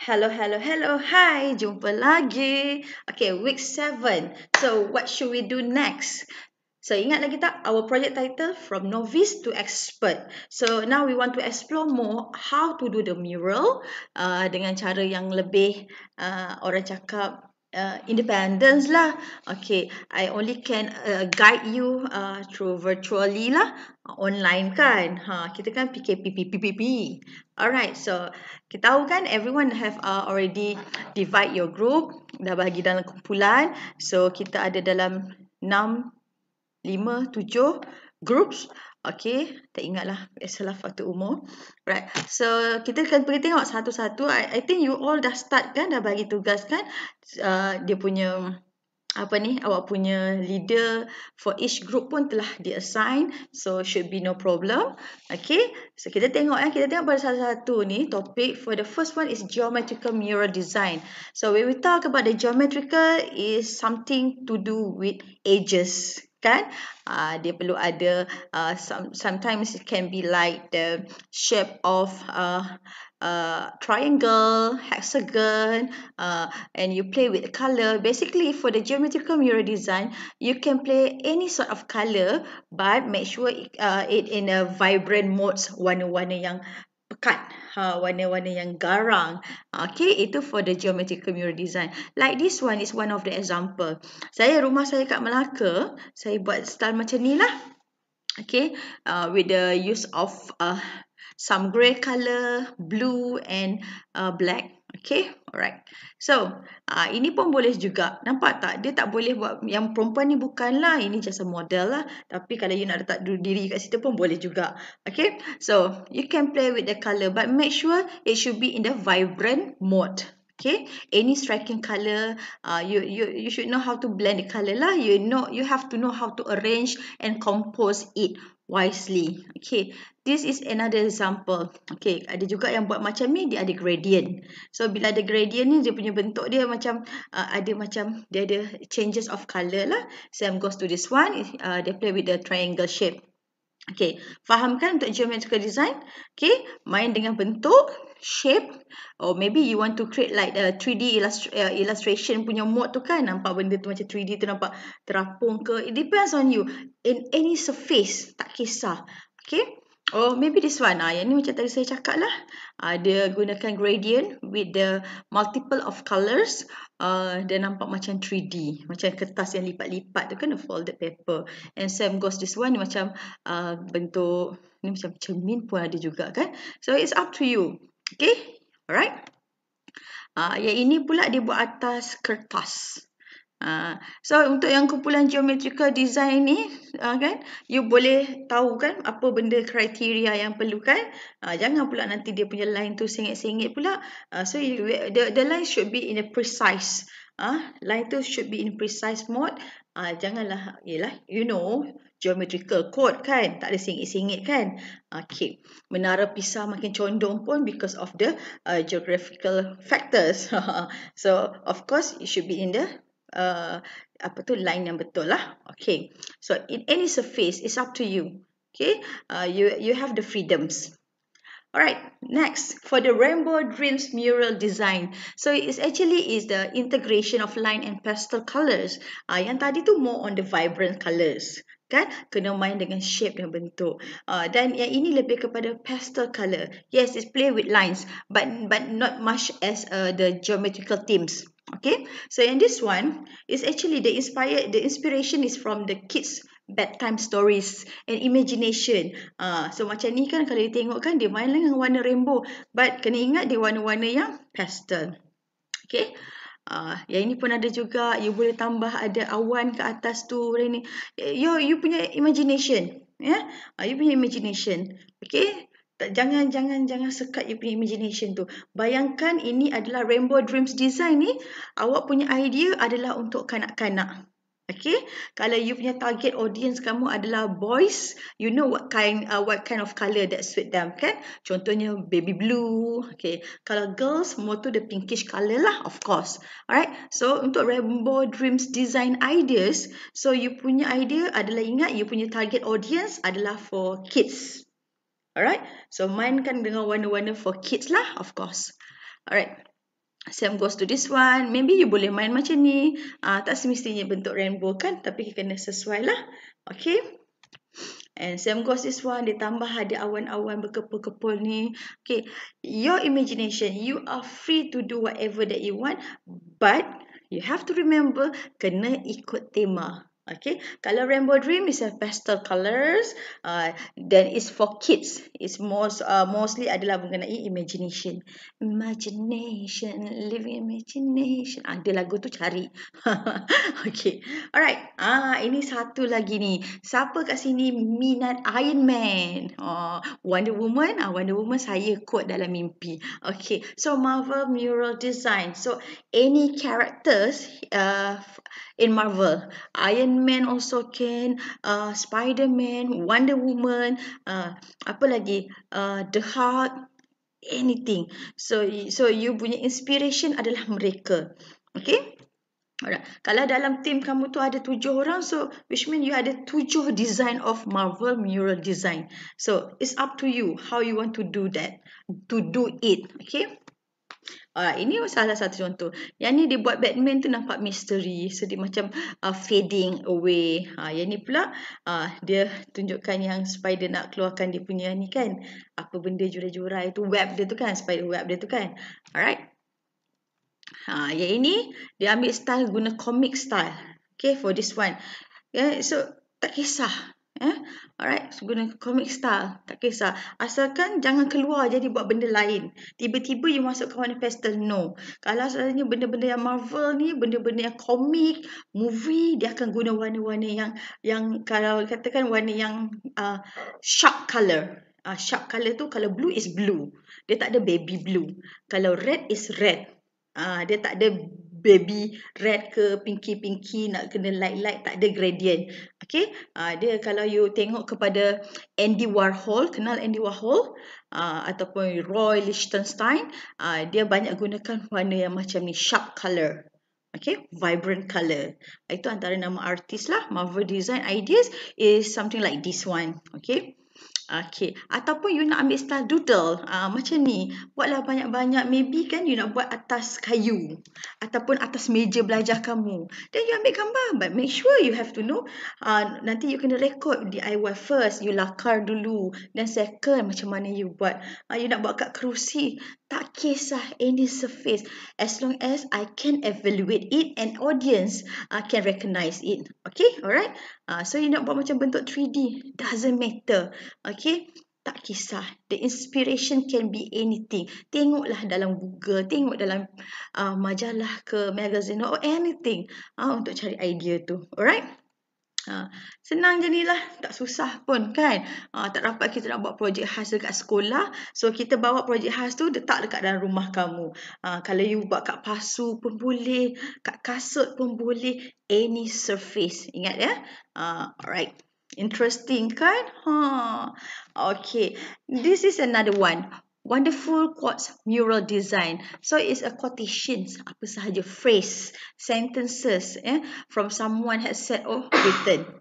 Hello, hello, hello. Hi, jumpa lagi. Okay, week 7. So, what should we do next? So, ingat lagi tak? Our project title, From Novice to Expert. So, now we want to explore more how to do the mural uh, dengan cara yang lebih uh, orang cakap uh, independence lah. Okay, I only can uh, guide you uh, through virtually lah, online kan. Ha, kita kan PKP, PPP, Alright, so kita tahu kan everyone have uh, already divide your group, dah bagi dalam kumpulan. So kita ada dalam enam, lima, tujuh groups. Okay, tak ingat lah Biasalah faktor umur. Right. So, kita akan pergi tengok satu-satu. I, I think you all dah start kan, dah bagi tugas kan. Uh, dia punya apa ni awak punya leader for each group pun telah diassign so should be no problem okay so kita tengok ya, kita tengok pada satu-satu ni topik for the first one is geometrical mirror design so when we talk about the geometrical is something to do with edges kan uh, dia perlu ada uh, some, sometimes it can be like the shape of uh, uh, triangle, hexagon, uh, and you play with the color. Basically, for the geometrical mural design, you can play any sort of color, but make sure it, uh, it in a vibrant modes, warna-warna yang pekat, ha, warna-warna yang garang. Okay, itu for the geometrical mural design. Like this one is one of the example. Saya rumah saya kat Melaka, saya buat style macam ni lah okay uh, with the use of uh, some gray color blue and uh, black okay alright so uh, ini pun boleh juga nampak tak dia tak boleh buat yang perempuan ni bukanlah ini just a model lah tapi kalau you nak letak diri kat situ pun boleh juga okay so you can play with the color but make sure it should be in the vibrant mode Okay, any striking color, uh, you you you should know how to blend the color lah. You know you have to know how to arrange and compose it wisely. Okay, this is another example. Okay, ada juga yang buat macam ni dia ada gradient. So bila ada gradient ni dia punya bentuk dia macam uh, ada macam dia ada changes of color lah. Same goes to this one. Uh, they play with the triangle shape. Okey, fahamkan untuk geometrical design. Okey, main dengan bentuk, shape or maybe you want to create like a 3D illustra uh, illustration punya mode tu kan. Nampak benda tu macam 3D tu nampak terapung ke. It depends on you. In any surface, tak kisah. Okey. Oh, maybe this one. Ah, yang ni macam tadi saya cakap lah. Ah, dia gunakan gradient with the multiple of colours. Uh, dia nampak macam 3D. Macam kertas yang lipat-lipat tu kan, a folded paper. And same goes this one. macam uh, bentuk, ni macam cermin pun ada juga kan. So, it's up to you. Okay? Alright? Uh, yang ini pula dia buat atas Kertas. Ah, so untuk yang kumpulan geometrical design ni uh, kan you boleh tahu kan apa benda kriteria yang perlukan ah, jangan pula nanti dia punya line tu sengit-sengit pula so the line should be in a precise ah line tu should be in precise mode janganlah yalah you know geometrical code kan tak ada singit-singit kan Okay. menara pisah makin condong pun because of the geographical factors so of course it should be in the uh, apa tu line yang betul lah. Okay, so in any surface is up to you. Okay, uh, you you have the freedoms. Alright, next for the Rainbow Dreams mural design. So it's actually is the integration of line and pastel colours. Ah, uh, yang tadi tu more on the vibrant colours. Kan? Kena main dengan shape dan bentuk. Uh, dan yang ini lebih kepada pastel colour. Yes, it's play with lines. But but not much as uh, the geometrical themes. Okay, so in this one, is actually the inspired, the inspiration is from the kids' bedtime stories and imagination. Ah, uh, So macam ni kan, kalau dia tengok kan, dia main dengan warna rainbow. But kena ingat dia warna-warna yang pastel. Okay, Uh, yang ini pun ada juga, you boleh tambah ada awan ke atas tu, ni. Eh, you, you punya imagination. Yeah? Ya? Uh, you punya imagination. Okay, jangan jangan jangan sekat you punya imagination tu. Bayangkan ini adalah Rainbow Dreams Design ni, awak punya idea adalah untuk kanak-kanak. Okay, kalau you punya target audience kamu adalah boys, you know what kind uh, what kind of colour that suit them kan? Contohnya baby blue. Okay, kalau girls, more to the pinkish colour lah, of course. Alright, so untuk rainbow dreams design ideas, so you punya idea adalah ingat you punya target audience adalah for kids. Alright, so mainkan dengan warna-warna for kids lah, of course. Alright, Sam goes to this one. Maybe you boleh main macam ni. Uh, tak semestinya bentuk rainbow kan, tapi kena sesuai lah. Okay. And Sam goes this one, dia tambah ada awan-awan berkepul-kepul ni. Okay, your imagination, you are free to do whatever that you want, but you have to remember, kena ikut tema. Okay, kalau Rainbow Dream is a pastel colors, uh, then is for kids. It's most uh, mostly adalah mengenai imagination, imagination, living imagination. Ada lagu tu cari. okay, alright. Ah, ini satu lagi ni. Siapa kat sini minat Iron Man? Oh, Wonder Woman. Ah, Wonder Woman saya quote dalam mimpi. Okay, so Marvel mural design. So any characters uh, in Marvel, Iron man also can, uh, Spider-Man, Wonder Woman, uh, apa lagi, uh, The Hulk, anything. So, so you punya inspiration adalah mereka. Okay? Alright. Kalau dalam tim kamu tu ada tujuh orang, so which mean you ada tujuh design of Marvel mural design. So, it's up to you how you want to do that, to do it. Okay? Uh, ini salah satu contoh. Yang ni dibuat Batman tu nampak misteri. So dia macam uh, fading away. Uh, yang ni pula uh, dia tunjukkan yang spider nak keluarkan dia punya ni kan. Apa benda jurai-jurai tu. Web dia tu kan. Spider web dia tu kan. Alright. uh, yang ini dia ambil style guna comic style. Okay for this one. Yeah, so tak kisah Eh? Alright, so guna comic style. Tak kisah. Asalkan jangan keluar jadi buat benda lain. Tiba-tiba you masuk ke warna pastel, no. Kalau asalnya benda-benda yang Marvel ni, benda-benda yang komik, movie, dia akan guna warna-warna yang, yang kalau katakan warna yang uh, sharp color. Uh, sharp color tu, kalau blue is blue. Dia tak ada baby blue. Kalau red is red. Uh, dia tak ada baby red ke pinky pinky nak kena light light tak ada gradient okey uh, ah, dia kalau you tengok kepada Andy Warhol kenal Andy Warhol uh, ataupun Roy Lichtenstein uh, dia banyak gunakan warna yang macam ni sharp color Okay, vibrant color. Itu antara nama artis lah. Marvel Design Ideas is something like this one. Okay. Okay. Ataupun you nak ambil style doodle. Uh, macam ni. Buatlah banyak-banyak. Maybe kan you nak buat atas kayu. Ataupun atas meja belajar kamu. Then you ambil gambar. But make sure you have to know. Uh, nanti you kena record DIY first. You lakar dulu. Then second macam mana you buat. Uh, you nak buat kat kerusi tak kisah any surface as long as I can evaluate it and audience uh, can recognize it. Okay, alright. Uh, so, you nak buat macam bentuk 3D, doesn't matter. Okay, tak kisah. The inspiration can be anything. Tengoklah dalam Google, tengok dalam uh, majalah ke magazine or anything uh, untuk cari idea tu. Alright. Ha, senang je ni lah. Tak susah pun kan. Ha, tak dapat kita nak buat projek khas dekat sekolah. So, kita bawa projek khas tu letak dekat dalam rumah kamu. Ha, kalau you buat kat pasu pun boleh. Kat kasut pun boleh. Any surface. Ingat ya. Ha, alright. Interesting kan? Ha. Okay. This is another one wonderful quotes mural design. So it's a quotation, apa sahaja phrase, sentences, eh, from someone has said or written.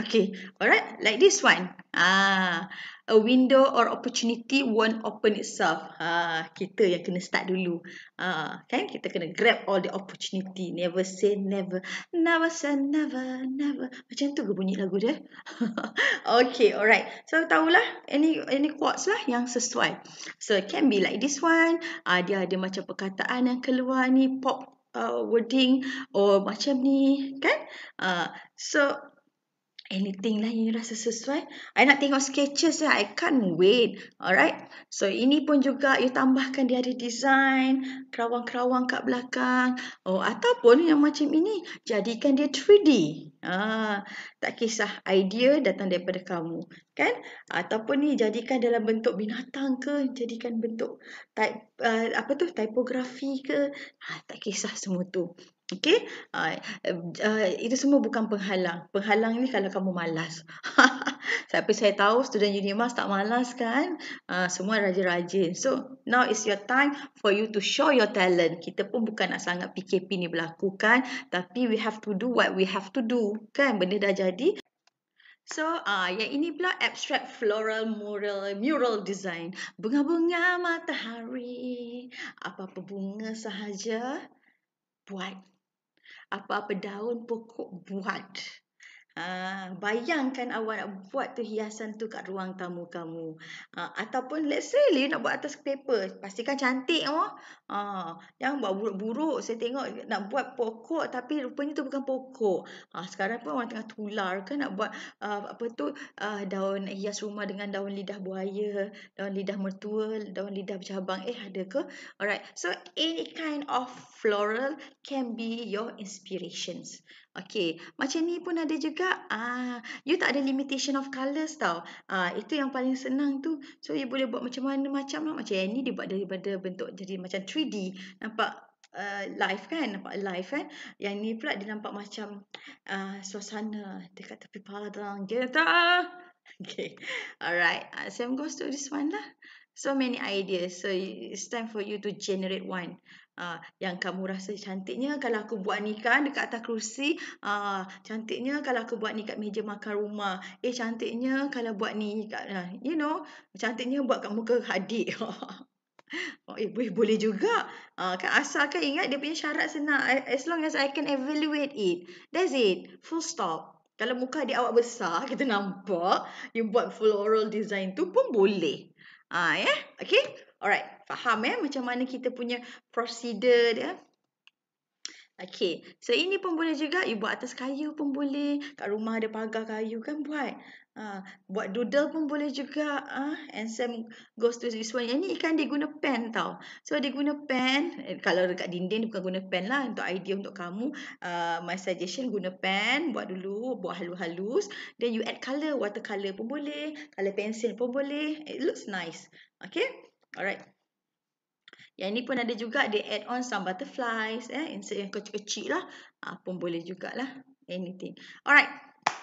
Okay, alright, like this one. Ah, a window or opportunity won't open itself. Ah, kita yang kena start dulu. Ah, kan kita kena grab all the opportunity. Never say never. Never say never, never. Macam tu ke bunyi lagu dia? okay, alright. So tahulah any any quotes lah yang sesuai. So it can be like this one. Ah, dia ada macam perkataan yang keluar ni pop uh, wording or macam ni, kan? Ah, so anything lah yang you rasa sesuai. I nak tengok sketches lah. I can't wait. Alright. So, ini pun juga you tambahkan dia ada design. Kerawang-kerawang kat belakang. Oh, ataupun yang macam ini. Jadikan dia 3D. Ah, ha, tak kisah idea datang daripada kamu. Kan? Ataupun ni jadikan dalam bentuk binatang ke. Jadikan bentuk type, uh, apa tu? typografi ke. Ah, tak kisah semua tu. Okay, uh, ah, uh, ah, itu semua bukan penghalang. Penghalang ini kalau kamu malas. Tapi saya tahu student Unimas tak malas kan? Uh, semua rajin-rajin. So, now is your time for you to show your talent. Kita pun bukan nak sangat PKP ni berlaku kan? Tapi we have to do what we have to do. Kan? Benda dah jadi. So, ah uh, yang ini pula abstract floral mural mural design. Bunga-bunga matahari, apa-apa bunga sahaja, buat apa-apa daun pokok buat. Ha, bayangkan awak nak buat tu hiasan tu kat ruang tamu kamu. Ha, ataupun let's say you nak buat atas paper. Pastikan cantik oh Ah, yang buat buruk-buruk saya tengok nak buat pokok tapi rupanya tu bukan pokok. Ah, sekarang pun orang tengah tular kan nak buat uh, apa tu uh, daun hias rumah dengan daun lidah buaya, daun lidah mertua, daun lidah bercabang. Eh ada ke? Alright. So any kind of floral can be your inspirations. Okay, macam ni pun ada juga. Ah, you tak ada limitation of colours tau. Ah, itu yang paling senang tu. So you boleh buat macam mana macam lah. Macam yang ni dibuat daripada bentuk jadi macam 3D nampak uh, live kan nampak live kan yang ni pula dia nampak macam uh, suasana dekat tepi padang gitu okay alright uh, same goes to this one lah so many ideas so it's time for you to generate one Uh, yang kamu rasa cantiknya kalau aku buat ni kan dekat atas kerusi uh, cantiknya kalau aku buat ni kat meja makan rumah eh cantiknya kalau buat ni kat uh, you know cantiknya buat kat muka adik Oh, eh, boleh, boleh juga. Uh, kan asalkan ingat dia punya syarat senang. Eh, as long as I can evaluate it. That's it. Full stop. Kalau muka dia awak besar, kita nampak. You buat floral design tu pun boleh. Ah uh, ya, Okay. Alright. Faham ya eh? macam mana kita punya prosedur dia. Okay. So, ini pun boleh juga. You buat atas kayu pun boleh. Kat rumah ada pagar kayu kan buat. Ha, buat doodle pun boleh juga. Ha? And Sam goes to this one. Yang ni ikan dia guna pen tau. So dia guna pen. Eh, kalau dekat dinding dia bukan guna pen lah. Untuk idea untuk kamu. Uh, my suggestion guna pen. Buat dulu. Buat halus-halus. Then you add colour. Watercolour pun boleh. Colour pencil pun boleh. It looks nice. Okay. Alright. Yang ni pun ada juga. Dia add on some butterflies. Eh? Insert yang kecil-kecil lah. Ha, pun boleh jugalah. Anything. Alright.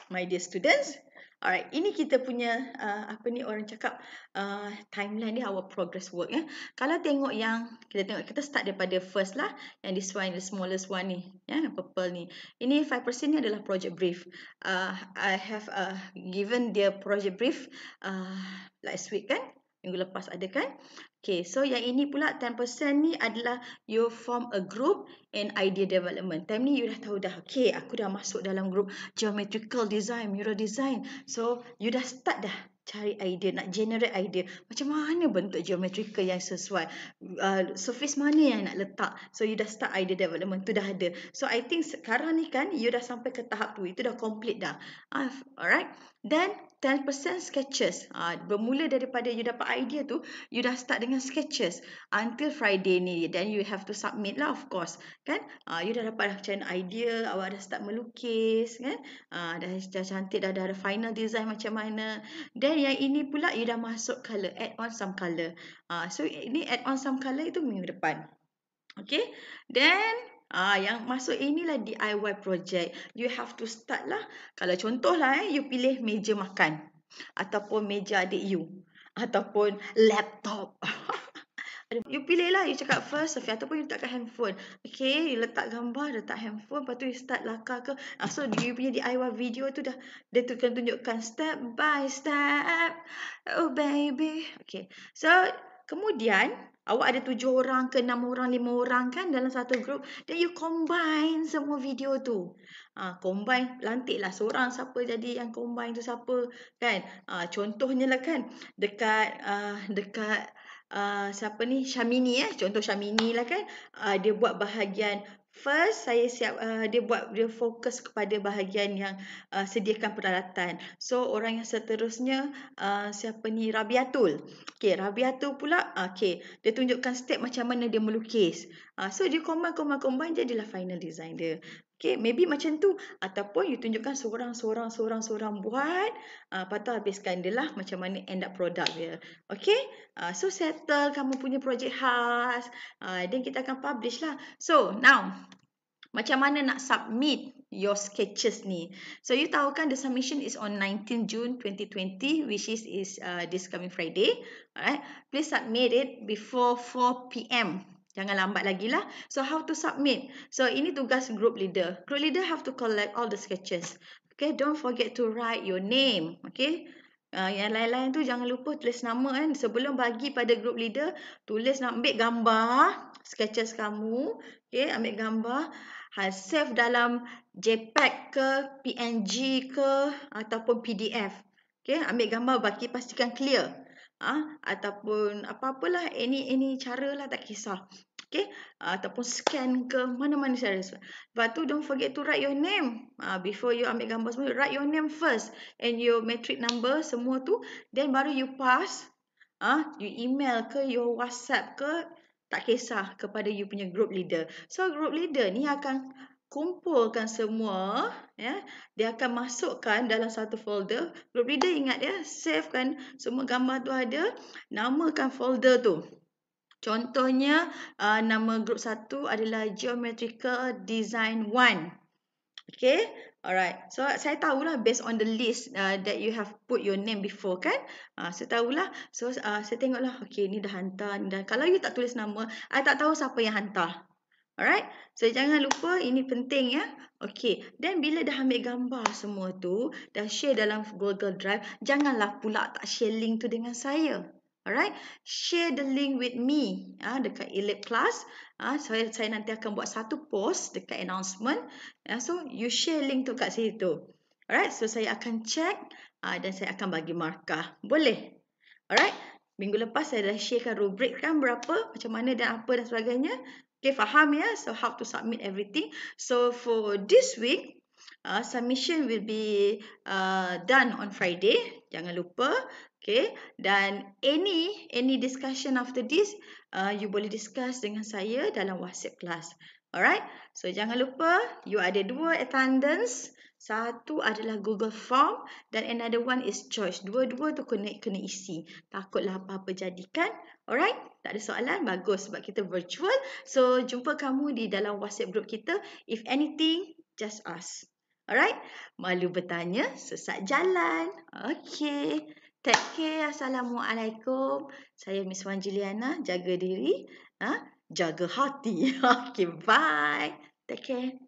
My dear students. Alright, ini kita punya uh, apa ni orang cakap uh, timeline ni our progress work ya. Eh. Kalau tengok yang kita tengok kita start daripada first lah yang this one the smallest one ni ya yeah, purple ni. Ini 5% ni adalah project brief. Uh, I have uh, given dia project brief uh, last week kan minggu lepas ada kan? Okay, so yang ini pula 10% ni adalah you form a group and idea development. Time ni you dah tahu dah, okay, aku dah masuk dalam group geometrical design, mural design. So, you dah start dah cari idea, nak generate idea. Macam mana bentuk geometrical yang sesuai? Uh, surface mana yang nak letak? So, you dah start idea development, tu dah ada. So, I think sekarang ni kan, you dah sampai ke tahap tu, itu dah complete dah. Uh, alright? Then, 10% sketches. Ha, bermula daripada you dapat idea tu, you dah start dengan sketches until Friday ni. Then you have to submit lah of course. Kan? Ha, you dah dapat dah macam idea, awak dah start melukis. kan? Ha, dah, dah cantik, dah, dah ada final design macam mana. Then yang ini pula, you dah masuk colour, Add on some colour. Ha, so, ini add on some colour itu minggu depan. Okay? Then, Ah, yang masuk inilah DIY project. You have to start lah. Kalau contohlah, eh, you pilih meja makan. Ataupun meja adik you. Ataupun laptop. you pilih lah. You cakap first, Sofie. Ataupun you letakkan handphone. Okay, you letak gambar, letak handphone. Lepas tu you start lakar ke. Ah, so, you punya DIY video tu dah. Dia tu kena tunjukkan step by step. Oh, baby. Okay. So, kemudian... Awak ada tujuh orang ke enam orang, lima orang kan dalam satu grup. Then you combine semua video tu. Ha, combine, lantiklah seorang siapa jadi yang combine tu siapa. kan? Ha, contohnya lah kan, dekat, uh, dekat uh, siapa ni, Syamini. Eh? Contoh Syamini lah kan, uh, dia buat bahagian First, saya siap, uh, dia buat, dia fokus kepada bahagian yang uh, sediakan peralatan. So, orang yang seterusnya, uh, siapa ni? Rabiatul. Okay, Rabiatul pula, okay. Dia tunjukkan step macam mana dia melukis. Uh, so, dia combine, combine, combine, jadilah final design dia. Okay, maybe macam tu. Ataupun you tunjukkan seorang, seorang, seorang, seorang buat. Uh, lepas tu habiskan dia lah macam mana end up product dia. Okay, uh, so settle kamu punya projek khas. Uh, then kita akan publish lah. So, now, macam mana nak submit your sketches ni. So, you tahu kan the submission is on 19 June 2020, which is, is uh, this coming Friday. Alright, please submit it before 4 p.m. Jangan lambat lagi lah. So, how to submit? So, ini tugas group leader. Group leader have to collect all the sketches. Okay, don't forget to write your name. Okay. Uh, yang lain-lain tu jangan lupa tulis nama kan. Sebelum bagi pada group leader, tulis nak ambil gambar sketches kamu. Okay, ambil gambar. Ha, save dalam JPEG ke, PNG ke, ataupun PDF. Okay, ambil gambar bagi pastikan clear ah ha? ataupun apa-apalah any any cara lah tak kisah okey ah, ataupun scan ke mana-mana cara sebab lepas tu don't forget to write your name ha, before you ambil gambar semua write your name first and your metric number semua tu then baru you pass ah ha? you email ke your whatsapp ke tak kisah kepada you punya group leader so group leader ni akan kumpulkan semua ya dia akan masukkan dalam satu folder Group proofreader ingat ya save kan semua gambar tu ada namakan folder tu contohnya uh, nama group satu adalah geometrical design 1 Okay, alright. So, saya tahulah based on the list uh, that you have put your name before kan. Uh, saya tahulah. So, uh, saya tengoklah. Okay, ni dah hantar. Ni dah. Kalau you tak tulis nama, I tak tahu siapa yang hantar. Alright, so jangan lupa ini penting ya. Okay, then bila dah ambil gambar semua tu, dah share dalam Google Drive, janganlah pula tak share link tu dengan saya. Alright, share the link with me ha, dekat Elite Class. Ha, ya, saya saya nanti akan buat satu post dekat announcement. Ya, so you share link tu kat situ. Alright, so saya akan check ha, dan saya akan bagi markah. Boleh? Alright, minggu lepas saya dah sharekan rubrik kan berapa, macam mana dan apa dan sebagainya. Okay, faham ya? So, how to submit everything. So, for this week, uh, submission will be uh, done on Friday. Jangan lupa. Okay, dan any any discussion after this, uh, you boleh discuss dengan saya dalam WhatsApp class. Alright, so jangan lupa you ada dua attendance. Satu adalah Google Form dan another one is choice. Dua-dua tu kena, kena isi. Takutlah apa-apa jadikan. Alright, tak ada soalan. Bagus sebab kita virtual. So, jumpa kamu di dalam WhatsApp group kita. If anything, just ask. Alright, malu bertanya, sesat jalan. Okay, take care. Assalamualaikum. Saya Miss Wan Juliana, jaga diri. Haa? Ah, jaga hati. Okay, bye. Take care.